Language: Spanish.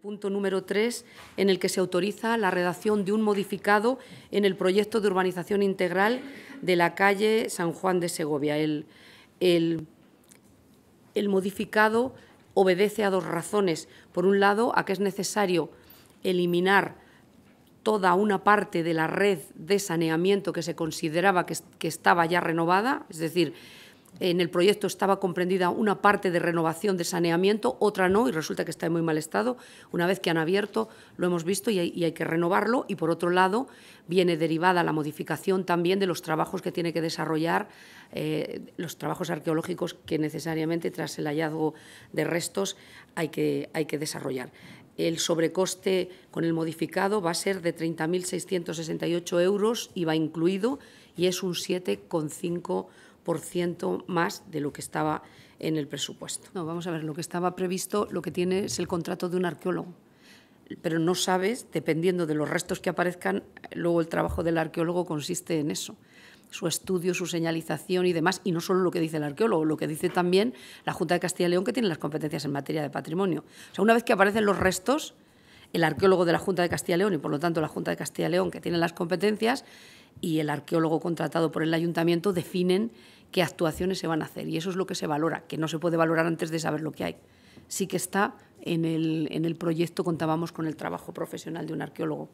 punto número 3, en el que se autoriza la redacción de un modificado en el proyecto de urbanización integral de la calle San Juan de Segovia. El, el, modificado obedece a dos razones. Por un lado, a que es necesario eliminar toda una parte de la red de saneamiento que se consideraba que, que estaba ya renovada, es decir, en el proyecto estaba comprendida una parte de renovación de saneamiento, otra no, y resulta que está en muy mal estado. Una vez que han abierto, lo hemos visto y hay, que renovarlo. Y por otro lado, viene derivada la modificación también de los trabajos que tiene que desarrollar, eh, los trabajos arqueológicos que necesariamente tras el hallazgo de restos hay hay que desarrollar el sobrecoste con el modificado va a ser de 30.668 euros, y va incluido, y es un 7,5% más de lo que estaba en el presupuesto. No, vamos a ver, lo que estaba previsto, lo que tiene es el contrato de un arqueólogo, pero no sabes, dependiendo de los restos que aparezcan, luego el trabajo del arqueólogo consiste en eso su estudio, su señalización y demás, y no solo lo que dice el arqueólogo, lo que dice también la Junta de Castilla y León, que tiene las competencias en materia de patrimonio. O sea, una vez que aparecen los restos, el arqueólogo de la Junta de Castilla y León, y por lo tanto la Junta de Castilla y León, que tiene las competencias, y el arqueólogo contratado por el ayuntamiento definen qué actuaciones se van a hacer. Y eso es lo que se valora, que no se puede valorar antes de saber lo que hay. Sí que está en el, en el proyecto, contábamos con el trabajo profesional de un arqueólogo.